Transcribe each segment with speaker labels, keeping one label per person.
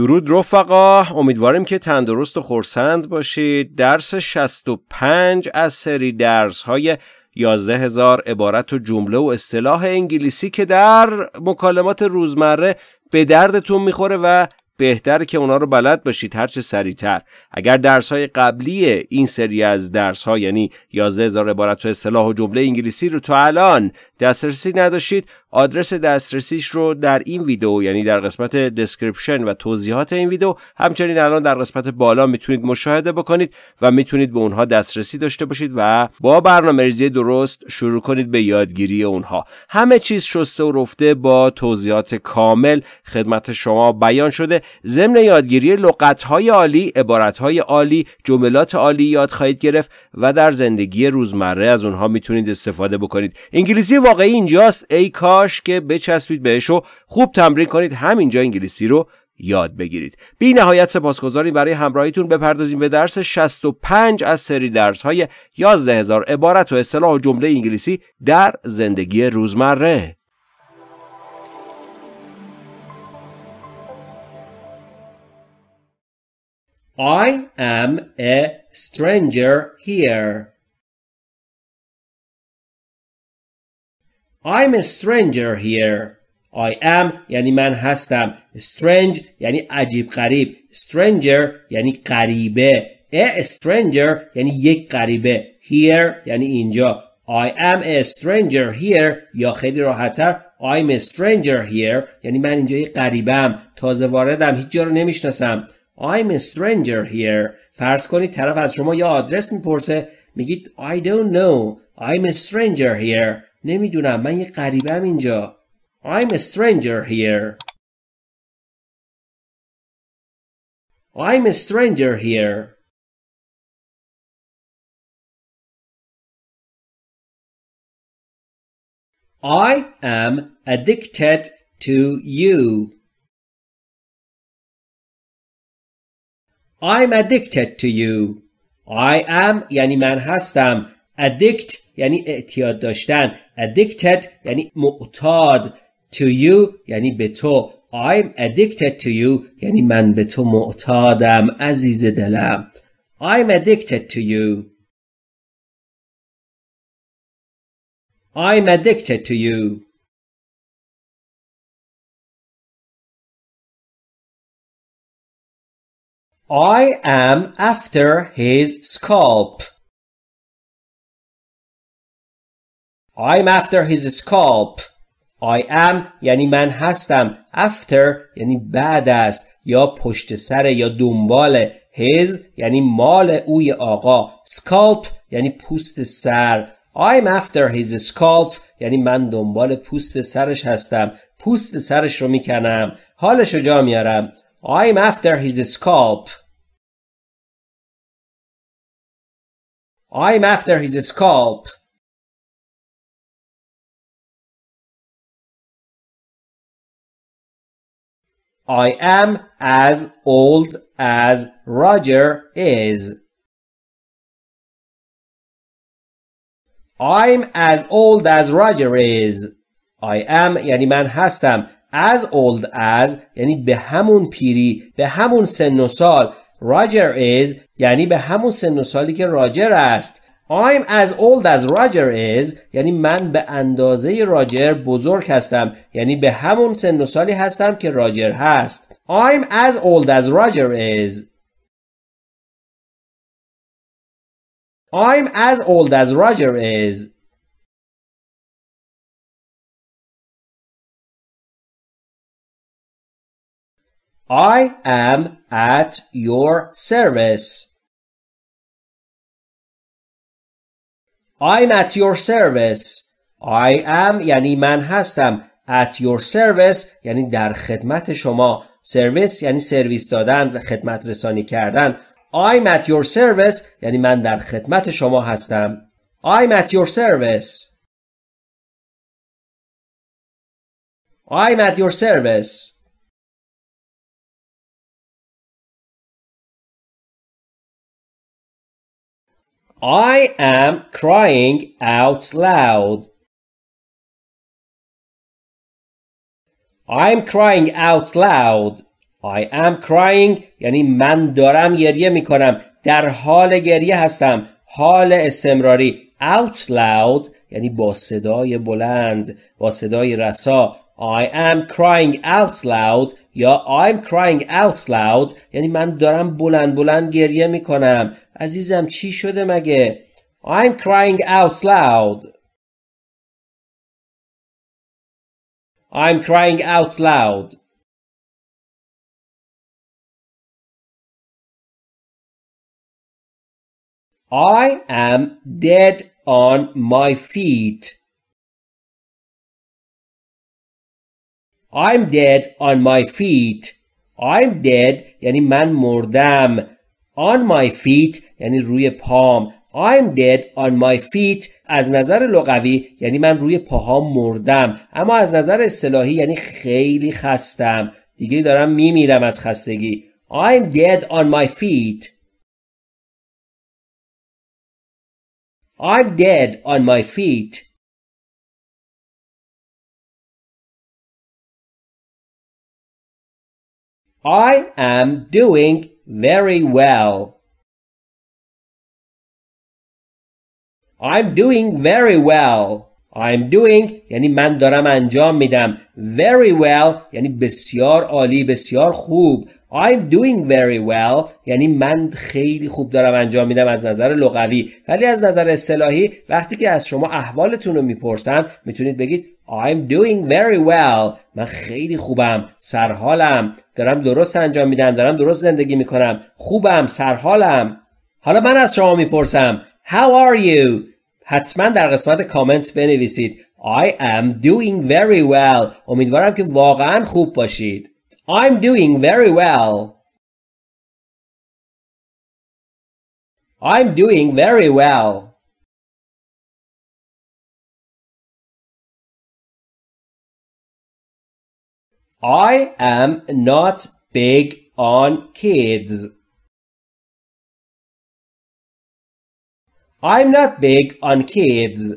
Speaker 1: درود رفقا امیدواریم که تندرست و خورسند باشید درس 65 از سری درس های 11 هزار عبارت و جمله و اصطلاح انگلیسی که در مکالمات روزمره به دردتون میخوره و بهتر که اونا رو بلد باشید هرچه سریعتر اگر درس های قبلی این سری از درس ها یعنی هزار عبارت و اصطلاح و جمله انگلیسی رو تا الان دسترسی نداشتید آدرس دسترسیش رو در این ویدیو یعنی در قسمت دسکریپشن و توضیحات این ویدیو همچنین الان در قسمت بالا میتونید مشاهده بکنید و میتونید به اونها دسترسی داشته باشید و با برنامه ریزی درست شروع کنید به یادگیری اونها همه چیز شسته و رفته با توضیحات کامل خدمت شما بیان شده ضمن یادگیری های عالی های عالی جملات عالی یاد خواهید گرفت و در زندگی روزمره از اونها میتونید استفاده بکنید انگلیسی واقعی اینجاست ای کاش که بچسبید بهش و خوب تمرین کنید همینجا انگلیسی رو یاد بگیرید بی نهایت سپاسگزاریم برای همراهیتون بپردازیم به درس 65 از سری درس های هزار عبارت و اصطلاح و جمله انگلیسی در زندگی روزمره
Speaker 2: I am a stranger
Speaker 3: here. I'm a stranger here I am یعنی من هستم strange یعنی
Speaker 4: عجیب غریب stranger یعنی قریبه. a stranger یعنی یک قریبه. here یعنی اینجا I am a stranger here یا خیلی راحتر I'm a stranger here یعنی من اینجا یه غریبم تازه واردم هیچ جا رو نمیشناسم I'm a stranger here فرض کنید طرف از شما یا آدرس میپرسه میگید I don't know I'm a stranger here نمیدونم من یه
Speaker 2: غریبم اینجا I'm a stranger here I'm a stranger here I
Speaker 3: am addicted to you. I'm addicted to you. I am
Speaker 4: یعنی من هستم. Addict یعنی اعتیاد داشتن addicted یعنی معتاد to you یعنی به تو I'm addicted to you یعنی
Speaker 3: من به تو معتادم عزیز دلم I'm addicted to you I'm addicted to you
Speaker 2: I am after his scalp
Speaker 3: I'm after his scalp. I am یعنی من هستم. After یعنی بعد است
Speaker 4: یا پشت سر یا دنبال his یعنی مال اوی آقا. Scalp یعنی پوست سر. I'm after his scalp یعنی من دنبال
Speaker 3: پوست سرش هستم. پوست سرش رو میکنم. حالش رو جا میارم. I'm after his scalp.
Speaker 2: I'm after his scalp. I am
Speaker 3: as old as Roger is. I'm as old as Roger is.
Speaker 4: I am یعنی من هستم. As old as یعنی به همون پیری به همون سن و سال. Roger is یعنی به همون سن و سالی که راجر است. I'm as old as Roger is یعنی من به اندازه راجر
Speaker 3: بزرگ هستم یعنی به همون سن و سالی هستم که راجر هست I'm as old as Roger is
Speaker 2: I'm as old as Roger is I
Speaker 3: am at your service I'm at your service I am یعنی
Speaker 4: من هستم at your service یعنی در خدمت شما Service یعنی سرویس دادن خدمت رسانی کردن I'm at your service یعنی من در خدمت
Speaker 2: شما هستم I'm at your service I'm at your service
Speaker 3: I am crying out loud. I'm crying out loud. I am
Speaker 4: crying یعنی من دارم گریه می کنم. در حال گریه هستم. حال استمراری. Out loud یعنی با صدای بلند. با صدای رسا. I am crying out loud یا I'm crying out loud یعنی من دارم بلند بلند گریه میکنم عزیزم چی شده
Speaker 2: مگه I'm crying out loud I'm crying out loud I
Speaker 3: am dead on my feet I'm dead on my feet I'm
Speaker 4: dead یعنی من مردم on my feet یعنی روی پام I'm dead on my feet از نظر لغوی یعنی من روی پاهام مردم اما از نظر اصطلاحی یعنی خیلی خستم دیگه دارم میمیرم از
Speaker 2: خستگی I'm dead on my feet I'm dead on my feet I
Speaker 3: am doing very well. I'm doing very well. I'm doing یعنی من
Speaker 4: دارم انجام میدم very well یعنی بسیار عالی بسیار خوب I'm doing very well یعنی من خیلی خوب دارم انجام میدم از نظر لغوی ولی از نظر اصطلاحی وقتی که از شما احوالتون رو میپرسن میتونید بگید I'm doing very well من خیلی خوبم سرحالم دارم درست انجام میدم دارم درست زندگی میکنم خوبم سرحالم حالا من از شما میپرسم How are you؟ حتما در قسمت کامنت بنویسید I am doing
Speaker 3: very well امیدوارم که واقعا خوب باشید I'm doing very well I'm doing very
Speaker 2: well I am not big
Speaker 3: on kids. I'm not big on kids.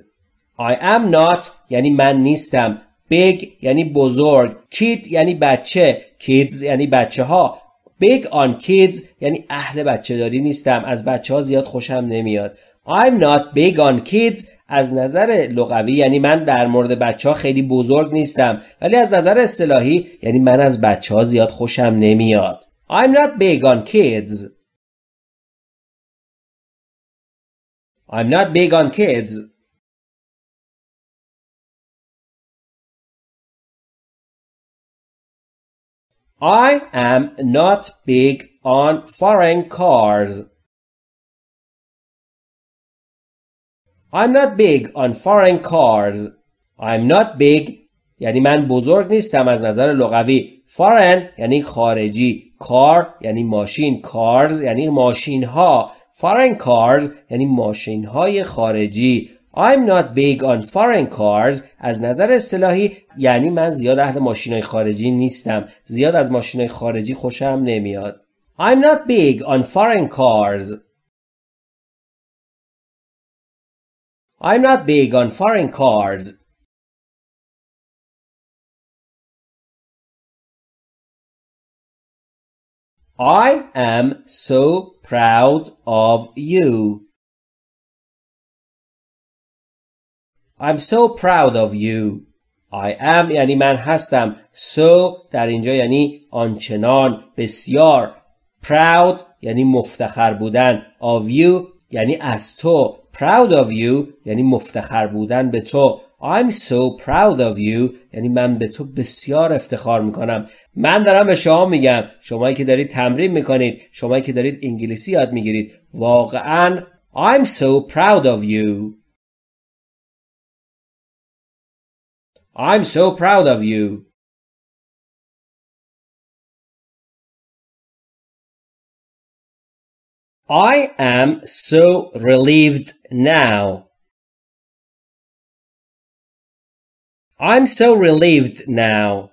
Speaker 3: I am not یعنی من نیستم.
Speaker 4: Big یعنی بزرگ. Kid یعنی بچه. Kids یعنی بچه ها. Big on kids یعنی اهل بچه داری نیستم. از بچه ها زیاد خوشم نمیاد. I'm not big on kids. از نظر لغوی یعنی من در مورد بچه ها خیلی
Speaker 3: بزرگ نیستم ولی از نظر اصطلاحی یعنی من از بچه ها زیاد خوشم نمیاد I'm not big on kids
Speaker 2: I'm not big on kids I am not
Speaker 3: big on foreign cars. I'm not big on foreign cars. I'm not big
Speaker 4: یعنی من بزرگ نیستم از نظر لغوی. Foreign یعنی خارجی. Car یعنی ماشین. Cars یعنی ماشین ها. Foreign cars یعنی ماشین های خارجی. I'm not big on foreign cars از نظر اصطلاحی یعنی من زیاد اهل ماشین های خارجی نیستم زیاد از ماشین های خارجی خوشم
Speaker 3: نمیاد I'm not big on foreign cars I'm not big on foreign cars. I am so proud of you. I'm so proud of you. I am یعنی من هستم so در اینجا یعنی آنچنان
Speaker 4: بسیار proud یعنی مفتخر بودن of you یعنی از تو proud of you یعنی مفتخر بودن به تو I'm so proud of you یعنی من به تو بسیار افتخار میکنم من دارم به شما میگم شمایی که
Speaker 3: دارید تمرین میکنید شمایی که دارید انگلیسی یاد میگیرید واقعا I'm so proud of you I'm
Speaker 2: so proud of you I am so relieved
Speaker 3: now. I'm so relieved now.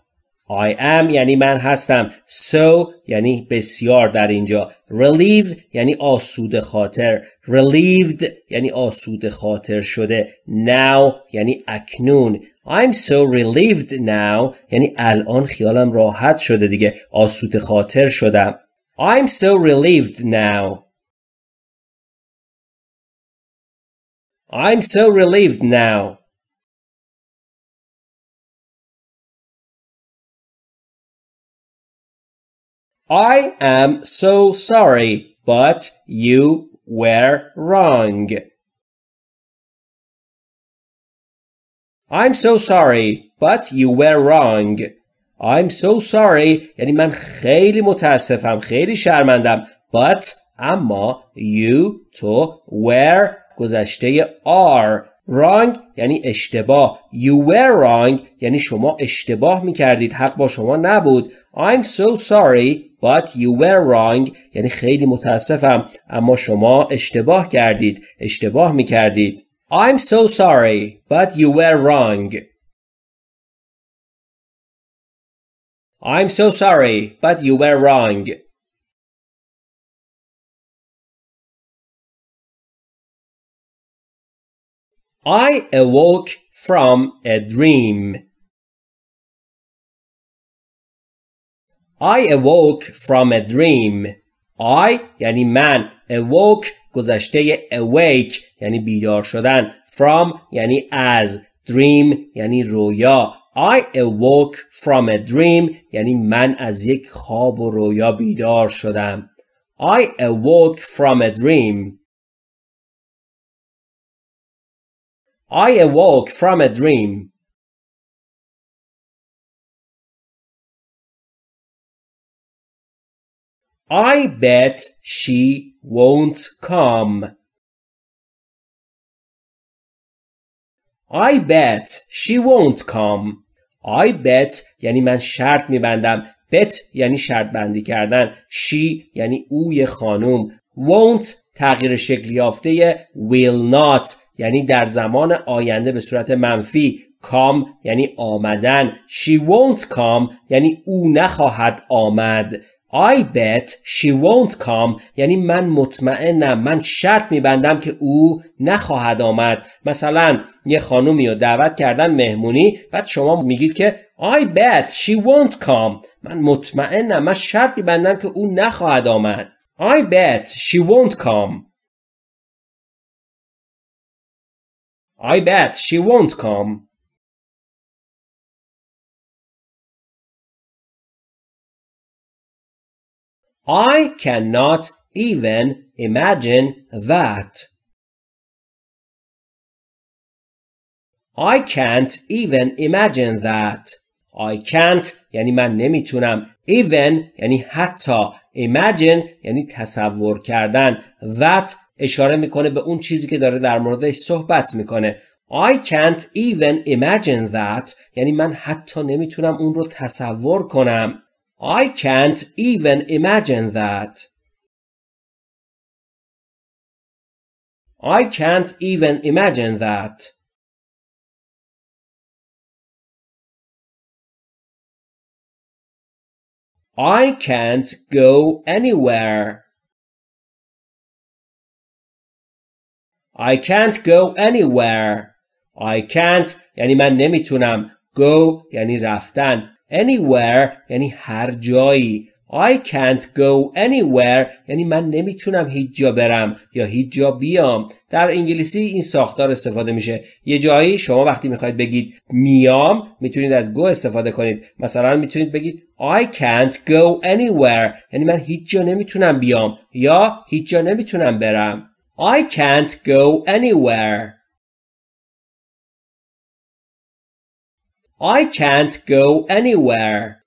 Speaker 3: I am یعنی من هستم. So یعنی
Speaker 4: بسیار در اینجا. Relieve یعنی آسود خاطر. Relieved یعنی آسود خاطر شده. Now یعنی اکنون. I'm so
Speaker 3: relieved now یعنی الان خیالم راحت شده دیگه. آسود خاطر شدم. I'm so relieved now.
Speaker 2: I'm so relieved now. I
Speaker 3: am so sorry, but you were wrong. I'm so sorry, but you were wrong. I'm so sorry یعنی من خیلی متاسفم
Speaker 4: خیلی شرمندم but اما you to were گذشته are wrong یعنی اشتباه you were wrong یعنی شما اشتباه می کردید حق با شما نبود I'm so sorry but you were wrong یعنی خیلی متاسفم اما شما اشتباه کردید
Speaker 3: اشتباه می کردید I'm so sorry but you were wrong I'm so sorry but you were wrong
Speaker 2: I awoke from a dream.
Speaker 3: I awoke from a dream. I یعنی من awoke گذشته awake
Speaker 4: یعنی بیدار شدن from یعنی از dream یعنی رویا I awoke from a dream یعنی من از یک خواب و رویا بیدار
Speaker 3: شدم I awoke from a dream I awoke from a dream. I bet she won't come. I bet she won't come. I bet یعنی من شرط میبندم. bet یعنی شرط بندی کردن.
Speaker 4: she یعنی اوی خانم. won't تغییر شکل یافته will not یعنی در زمان آینده به صورت منفی come یعنی آمدن she won't come یعنی او نخواهد آمد I bet she won't come یعنی من مطمئنم من شرط میبندم که او نخواهد آمد مثلا یه خانومی رو دعوت کردن مهمونی بعد شما میگید که I bet she won't come من مطمئنم من شرط میبندم که او
Speaker 2: نخواهد آمد I bet she won't come. I bet she won't come.
Speaker 3: I cannot even imagine that. I can't even imagine that. I can't یعنی من نمیتونم even یعنی حتی
Speaker 4: imagine یعنی تصور کردن that اشاره میکنه به اون چیزی که داره در موردش صحبت میکنه I can't even imagine that یعنی من
Speaker 3: حتی نمیتونم اون رو تصور کنم I can't even imagine that I
Speaker 2: can't even imagine that I can't go
Speaker 3: anywhere. I can't go anywhere. I can't یعنی من نمیتونم.
Speaker 4: Go یعنی رفتن. Anywhere یعنی هر جایی. I can't go anywhere یعنی من نمیتونم هیچ جا برم یا هیچ جا بیام در انگلیسی این ساختار استفاده میشه یه جایی شما وقتی میخواید بگید میام میتونید از go استفاده کنید مثلا میتونید بگید I can't go anywhere یعنی من
Speaker 3: هیچ جا نمیتونم بیام یا هیچ جا نمیتونم برم I can't go anywhere I
Speaker 2: can't go anywhere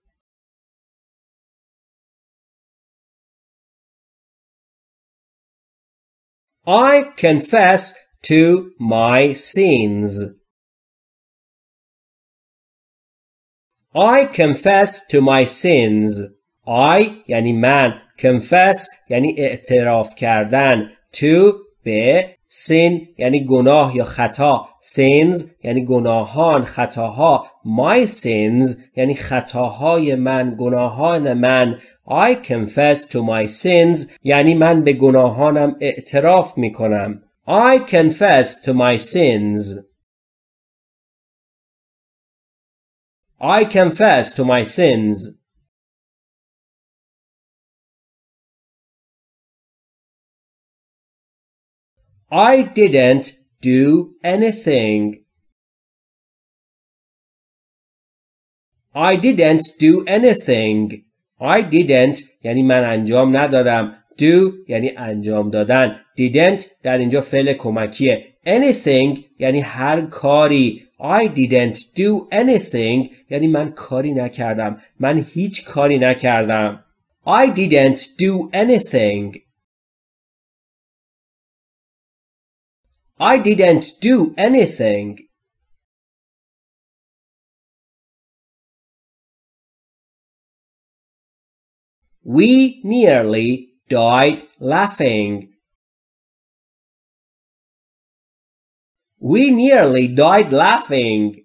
Speaker 2: I confess
Speaker 3: to my sins. I confess to my sins. I یعنی من
Speaker 4: confess یعنی اعتراف کردن to به sin یعنی گناه یا خطا sins یعنی گناهان خطاها my sins یعنی خطاهای من گناهان من I confess
Speaker 3: to my sins یعنی من به گناهانم اعتراف میکنم. I confess to my sins.
Speaker 2: I confess to my sins. I didn't
Speaker 3: do anything. I didn't do anything. I didn't یعنی من
Speaker 4: انجام ندادم do یعنی انجام دادن didn't در اینجا فعل کمکیه anything یعنی هر کاری I didn't do anything
Speaker 3: یعنی من کاری نکردم من هیچ کاری نکردم I didn't do anything
Speaker 2: I didn't do anything We
Speaker 3: nearly died laughing. We nearly died laughing.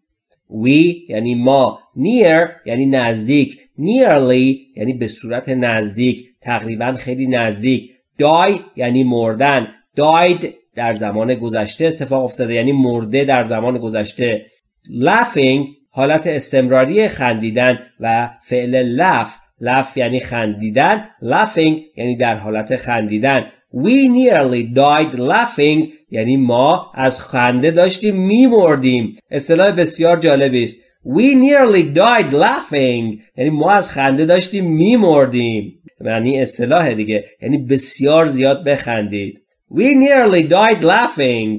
Speaker 3: We یعنی
Speaker 4: ما near یعنی نزدیک nearly یعنی به صورت نزدیک تقریبا خیلی نزدیک die یعنی مردن died در زمان گذشته اتفاق افتاده یعنی مرده در زمان گذشته laughing حالت استمراری خندیدن و فعل laugh ینی یعنی خندیدن laughing یعنی در حالت خندیدن we nearly died laughing یعنی ما از خنده داشتیم میمردیم اصطلاح بسیار جالبی است We nearly died laughing یعنی ما از خنده داشتیم میمردیم معنی
Speaker 3: اصطلاح دیگه یعنی بسیار زیاد بخندید We nearly died laughing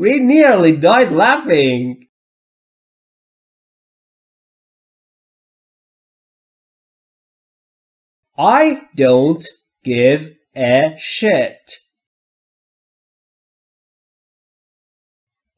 Speaker 3: We nearly died
Speaker 2: laughing I don't give a shit.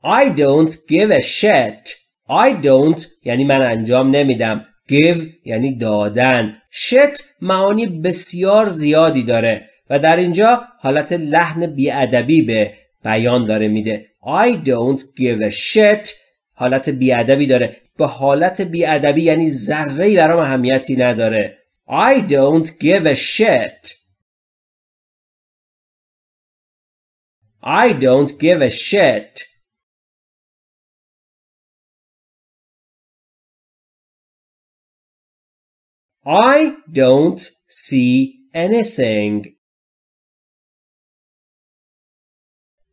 Speaker 3: I don't give a shit. I don't یعنی من انجام نمیدم. give یعنی
Speaker 4: دادن. shit معانی بسیار زیادی داره و در اینجا حالت لحن بیادبی به بیان داره میده. I don't give a shit حالت بیادبی داره. به حالت بیادبی یعنی ذره برام اهمیتی
Speaker 3: نداره. I don't give a shit. I don't give a shit. I don't see anything.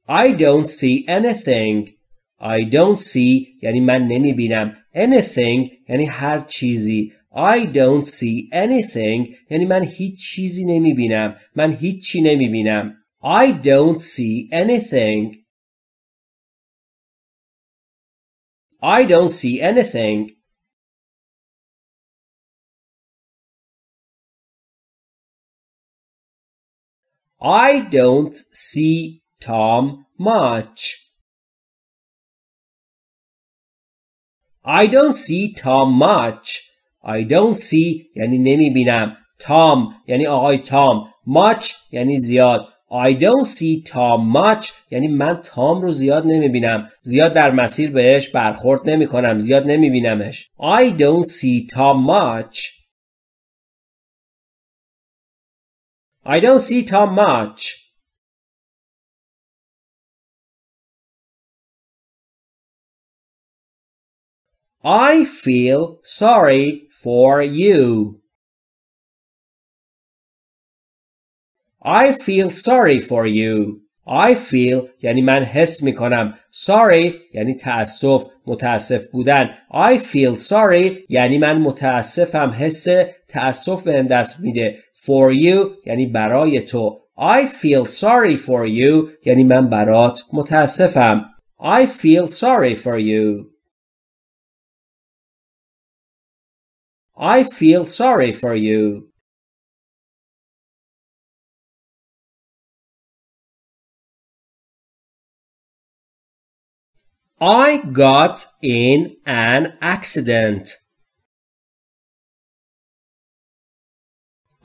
Speaker 3: I don't see anything. I
Speaker 4: don't see یعنی من نمیبینم anything یعنی هر چیزی I don't see anything یعنی من هیچ چیزی نمی بینم من هیچی نمی بینم
Speaker 2: I don't see anything I don't see anything I
Speaker 3: don't see Tom much. I don't see Tom much. I don't
Speaker 4: see یعنی نمیبینم Tom یعنی آقای تام much یعنی زیاد I don't see Tom much یعنی من تام رو زیاد نمیبینم زیاد در مسیر
Speaker 3: بهش برخورد نمی کنم زیاد نمیبینمش I don't see Tom much I don't see Tom much
Speaker 2: I feel sorry for
Speaker 3: you. I feel sorry for you. I feel یعنی من حس می کنم sorry یعنی
Speaker 4: تأسف متأسف بودن I feel sorry یعنی من متأسفم حس تأسف بهم دست میده for you یعنی برای تو I feel
Speaker 3: sorry for you یعنی من برات متأسفم I feel sorry for you I feel
Speaker 2: sorry for you. I
Speaker 3: got in an accident.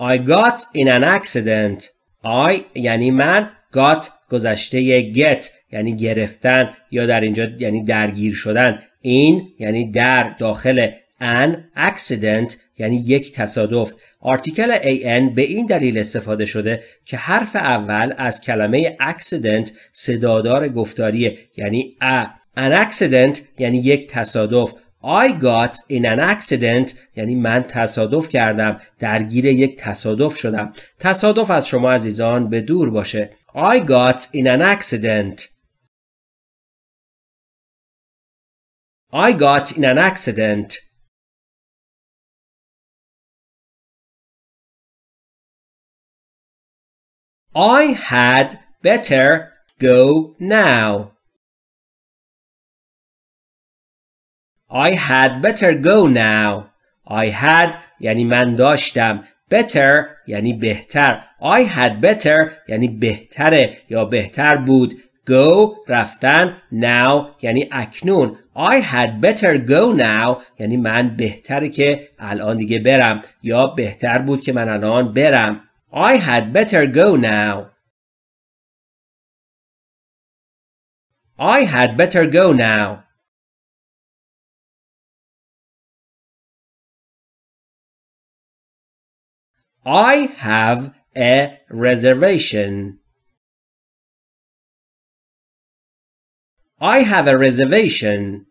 Speaker 3: I got in an accident. I یعنی
Speaker 4: من got گذشته get یعنی گرفتن یا در اینجا یعنی درگیر شدن این یعنی در داخل an accident یعنی یک تصادف آرتیکل an به این دلیل استفاده شده که حرف اول از کلمه accident صدادار گفتاریه یعنی a an accident یعنی یک تصادف I got in an accident یعنی من تصادف کردم درگیر یک تصادف شدم تصادف از شما عزیزان به دور باشه
Speaker 2: I got in an accident I got in an accident I
Speaker 3: had better go now. I had better go now. I had
Speaker 4: یعنی من داشتم. Better یعنی بهتر. I had better یعنی بهتره یا بهتر بود. Go رفتن now یعنی اکنون. I had better go now یعنی من بهتره که الان دیگه برم
Speaker 3: یا بهتر بود که من الان برم. I had better go now. I had better go now.
Speaker 2: I have a reservation.
Speaker 3: I have a reservation.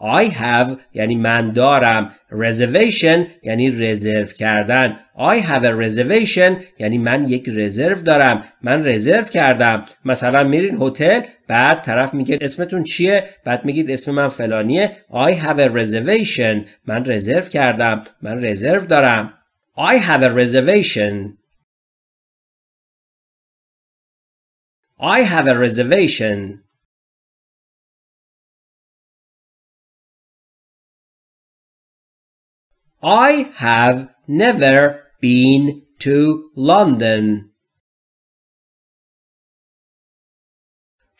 Speaker 3: I have یعنی من دارم reservation یعنی رزرو
Speaker 4: کردن I have a reservation یعنی من یک رزرو دارم من رزرو کردم مثلا میرین هتل بعد طرف میگه اسمتون چیه بعد میگید اسم من فلانیه I have a reservation من رزرو کردم من رزرو
Speaker 2: دارم I have a reservation I have a reservation I have
Speaker 3: never been to London.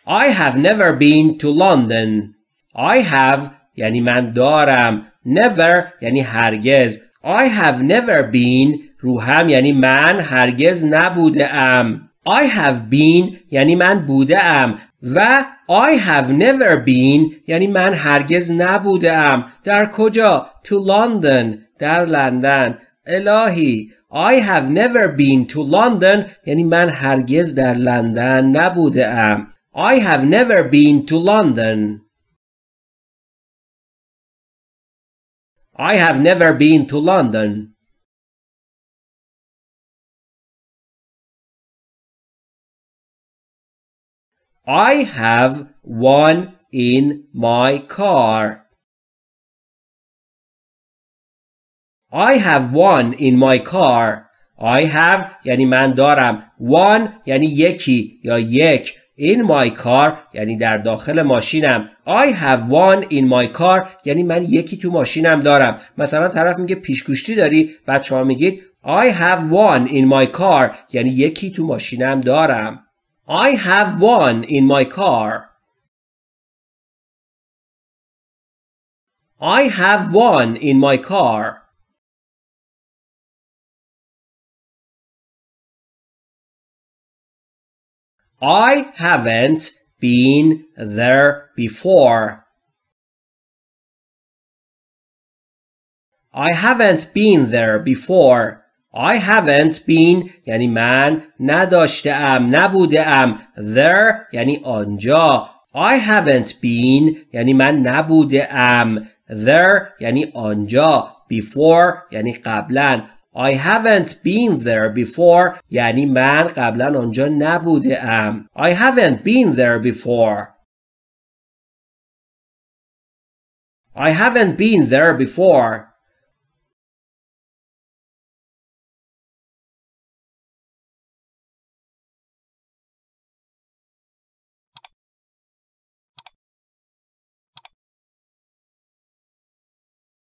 Speaker 3: I have never been to London.
Speaker 4: I have یعنی من دارم never یعنی هرگز I have never been روهم, هم یعنی من هرگز نبوده ام I have been یعنی من بوده ام و I have never been یعنی من هرگز نبودم در کجا؟ To London در لندن الهی I have never been to London یعنی من هرگز در
Speaker 3: لندن نبودم I have never been to London I have never been to London
Speaker 2: I have one in my
Speaker 3: car. I have one in my car. I have یعنی من دارم. One یعنی یکی
Speaker 4: یا یک. In my car یعنی در داخل ماشینم I have one in my car یعنی من یکی تو ماشینم دارم مثلا طرف میگه پیشگوشتی داری بعد شما میگید I have one in my car یعنی یکی تو ماشینم دارم
Speaker 3: I have one in my car. I have one in my car. I haven't been there before. I haven't been there before. I haven't been یعنی من نداشته ام نبوده
Speaker 4: ام there یعنی آنجا I haven't been یعنی من نبوده ام there یعنی آنجا before یعنی قبلا I haven't been there before یعنی من قبلا آنجا نبوده
Speaker 2: ام I haven't been there before I haven't been there before